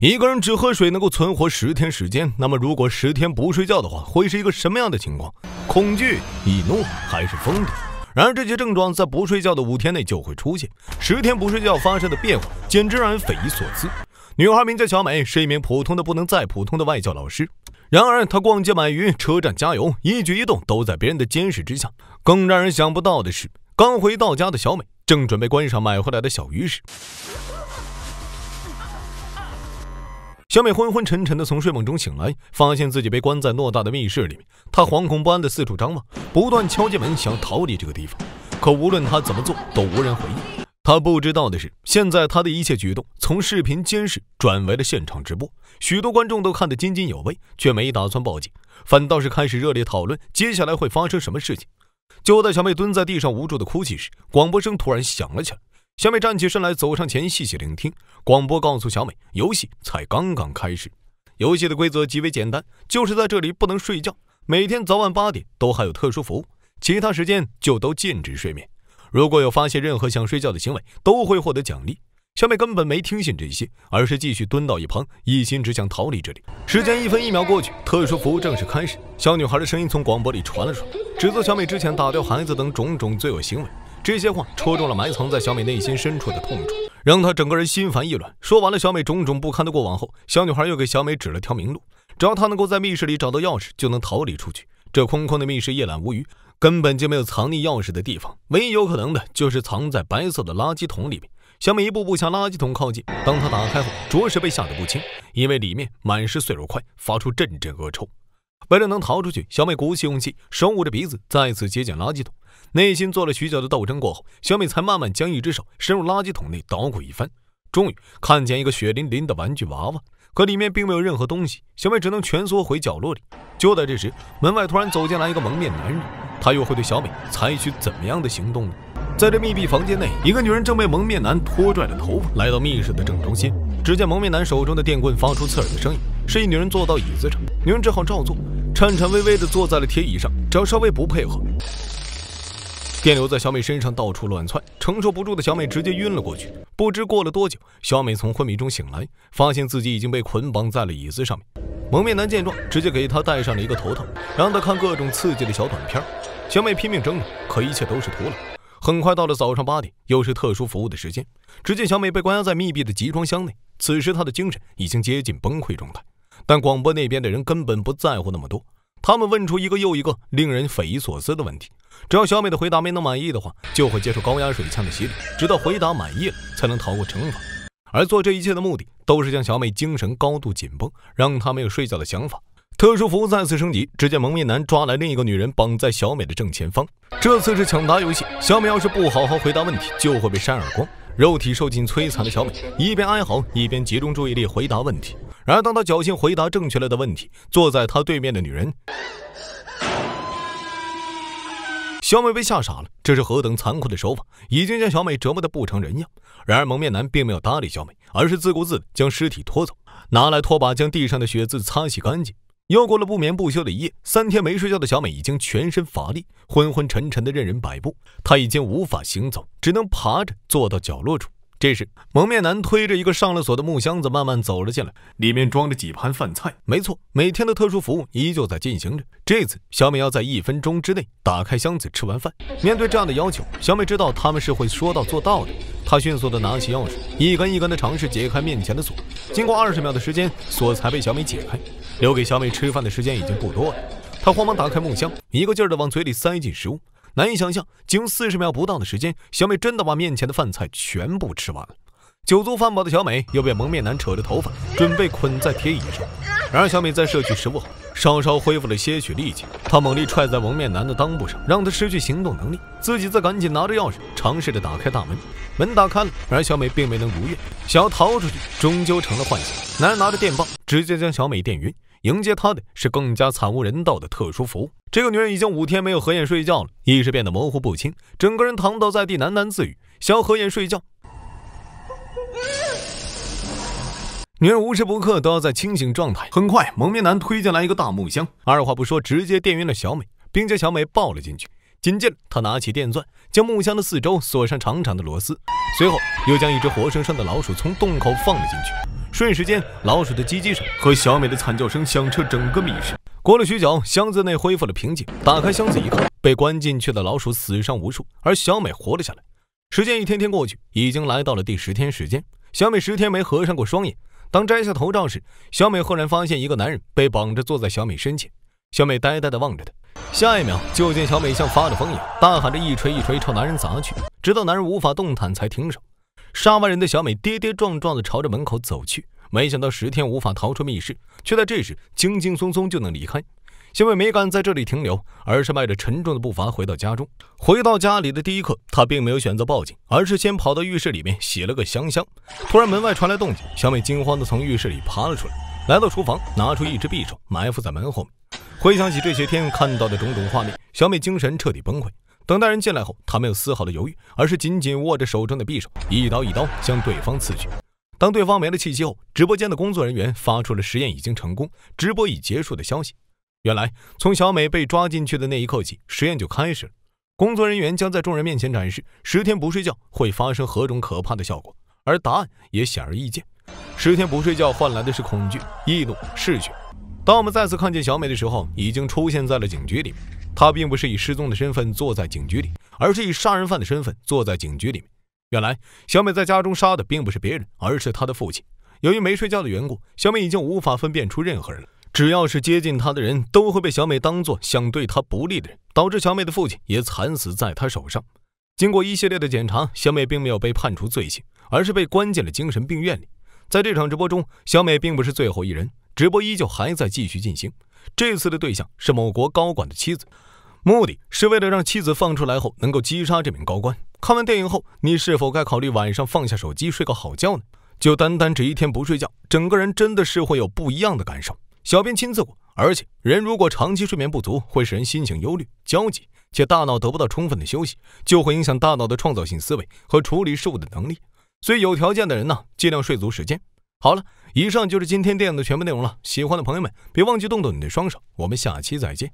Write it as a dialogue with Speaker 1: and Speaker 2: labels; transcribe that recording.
Speaker 1: 一个人只喝水能够存活十天时间，那么如果十天不睡觉的话，会是一个什么样的情况？恐惧、易怒还是疯的？然而这些症状在不睡觉的五天内就会出现。十天不睡觉发生的变化简直让人匪夷所思。女孩名叫小美，是一名普通的不能再普通的外教老师。然而她逛街买鱼、车站加油，一举一动都在别人的监视之下。更让人想不到的是，刚回到家的小美正准备观赏买回来的小鱼时。小美昏昏沉沉的从睡梦中醒来，发现自己被关在偌大的密室里面。她惶恐不安的四处张望，不断敲击门，想逃离这个地方。可无论她怎么做，都无人回应。她不知道的是，现在她的一切举动从视频监视转为了现场直播，许多观众都看得津津有味，却没打算报警，反倒是开始热烈讨论接下来会发生什么事情。就在小美蹲在地上无助的哭泣时，广播声突然响了起来。小美站起身来，走上前细细聆听广播，告诉小美，游戏才刚刚开始。游戏的规则极为简单，就是在这里不能睡觉，每天早晚八点都还有特殊服务，其他时间就都禁止睡眠。如果有发现任何想睡觉的行为，都会获得奖励。小美根本没听信这些，而是继续蹲到一旁，一心只想逃离这里。时间一分一秒过去，特殊服务正式开始。小女孩的声音从广播里传了出来，指责小美之前打掉孩子等种种罪恶行为。这些话戳中了埋藏在小美内心深处的痛处，让她整个人心烦意乱。说完了小美种种不堪的过往后，小女孩又给小美指了条明路：只要她能够在密室里找到钥匙，就能逃离出去。这空空的密室一览无余，根本就没有藏匿钥匙的地方。唯一有可能的就是藏在白色的垃圾桶里面。小美一步步向垃圾桶靠近，当她打开后，着实被吓得不轻，因为里面满是碎肉块，发出阵阵恶臭。为了能逃出去，小美鼓起勇气，手捂着鼻子，再次接近垃圾桶。内心做了许久的斗争过后，小美才慢慢将一只手伸入垃圾桶内捣鼓一番，终于看见一个血淋淋的玩具娃娃，可里面并没有任何东西。小美只能蜷缩回角落里。就在这时，门外突然走进来一个蒙面男人，他又会对小美采取怎么样的行动呢？在这密闭房间内，一个女人正被蒙面男拖拽着头发，来到密室的正中心。只见蒙面男手中的电棍发出刺耳的声音，示意女人坐到椅子上。女人只好照做，颤颤巍巍地坐在了铁椅上。只要稍微不配合，电流在小美身上到处乱窜，承受不住的小美直接晕了过去。不知过了多久，小美从昏迷中醒来，发现自己已经被捆绑在了椅子上面。蒙面男见状，直接给她戴上了一个头套，让她看各种刺激的小短片。小美拼命挣扎，可一切都是徒劳。很快到了早上八点，又是特殊服务的时间。只见小美被关押在密闭的集装箱内。此时她的精神已经接近崩溃状态，但广播那边的人根本不在乎那么多，他们问出一个又一个令人匪夷所思的问题，只要小美的回答没能满意的话，就会接受高压水枪的洗礼，直到回答满意了才能逃过惩罚。而做这一切的目的都是将小美精神高度紧绷，让她没有睡觉的想法。特殊服务再次升级，只见蒙面男抓来另一个女人绑在小美的正前方，这次是抢答游戏，小美要是不好好回答问题，就会被扇耳光。肉体受尽摧残的小美一边哀嚎，一边集中注意力回答问题。然而，当她侥幸回答正确了的问题，坐在她对面的女人，小美被吓傻了。这是何等残酷的手法，已经将小美折磨的不成人样。然而，蒙面男并没有搭理小美，而是自顾自将尸体拖走，拿来拖把将地上的血渍擦洗干净。又过了不眠不休的一夜，三天没睡觉的小美已经全身乏力，昏昏沉沉的任人摆布。她已经无法行走，只能爬着坐到角落处。这时，蒙面男推着一个上了锁的木箱子慢慢走了进来，里面装着几盘饭菜。没错，每天的特殊服务依旧在进行着。这次，小美要在一分钟之内打开箱子吃完饭。面对这样的要求，小美知道他们是会说到做到的。她迅速地拿起钥匙，一根一根地尝试解开面前的锁。经过二十秒的时间，锁才被小美解开。留给小美吃饭的时间已经不多了，她慌忙打开木箱，一个劲儿地往嘴里塞进食物。难以想象，仅用四十秒不到的时间，小美真的把面前的饭菜全部吃完了。酒足饭饱的小美又被蒙面男扯着头发，准备捆在铁椅上。然而，小美在摄取食物后稍稍恢复了些许力气，她猛力踹在蒙面男的裆部上，让他失去行动能力，自己则赶紧拿着钥匙尝试着打开大门。门打开了，然而小美并没能如愿，想要逃出去终究成了幻想。男人拿着电棒，直接将小美电晕。迎接她的是更加惨无人道的特殊服务。这个女人已经五天没有合眼睡觉了，意识变得模糊不清，整个人躺倒在地，喃喃自语：“想要合眼睡觉。”女人无时不刻都要在清醒状态。很快，蒙面男推进来一个大木箱，二话不说，直接电晕了小美，并将小美抱了进去。紧接着，他拿起电钻，将木箱的四周锁上长长的螺丝，随后又将一只活生生的老鼠从洞口放了进去。瞬时间，老鼠的唧唧声和小美的惨叫声响彻整个密室。过了许久，箱子内恢复了平静。打开箱子一看，被关进去的老鼠死伤无数，而小美活了下来。时间一天天过去，已经来到了第十天。时间，小美十天没合上过双眼。当摘下头罩时，小美赫然发现一个男人被绑着坐在小美身前。小美呆呆地望着他。下一秒，就见小美像发了疯一样，大喊着一锤一锤朝男人砸去，直到男人无法动弹才停手。杀完人的小美跌跌撞撞的朝着门口走去，没想到十天无法逃出密室，却在这时轻轻松松就能离开。小美没敢在这里停留，而是迈着沉重的步伐回到家中。回到家里的第一刻，她并没有选择报警，而是先跑到浴室里面洗了个香香。突然门外传来动静，小美惊慌的从浴室里爬了出来，来到厨房，拿出一只匕首，埋伏在门后面。回想起这些天看到的种种画面，小美精神彻底崩溃。等大人进来后，她没有丝毫的犹豫，而是紧紧握着手中的匕首，一刀一刀向对方刺去。当对方没了气息后，直播间的工作人员发出了“实验已经成功，直播已结束”的消息。原来，从小美被抓进去的那一刻起，实验就开始了。工作人员将在众人面前展示十天不睡觉会发生何种可怕的效果，而答案也显而易见：十天不睡觉换来的是恐惧、易怒、嗜血。当我们再次看见小美的时候，已经出现在了警局里面。她并不是以失踪的身份坐在警局里，而是以杀人犯的身份坐在警局里面。原来，小美在家中杀的并不是别人，而是她的父亲。由于没睡觉的缘故，小美已经无法分辨出任何人了。只要是接近她的人，都会被小美当做想对她不利的人，导致小美的父亲也惨死在她手上。经过一系列的检查，小美并没有被判处罪行，而是被关进了精神病院里。在这场直播中，小美并不是最后一人。直播依旧还在继续进行，这次的对象是某国高管的妻子，目的是为了让妻子放出来后能够击杀这名高官。看完电影后，你是否该考虑晚上放下手机睡个好觉呢？就单单这一天不睡觉，整个人真的是会有不一样的感受。小编亲自过，而且人如果长期睡眠不足，会使人心情忧虑、焦急，且大脑得不到充分的休息，就会影响大脑的创造性思维和处理事物的能力。所以，有条件的人呢，尽量睡足时间。好了，以上就是今天电影的全部内容了。喜欢的朋友们，别忘记动动你的双手。我们下期再见。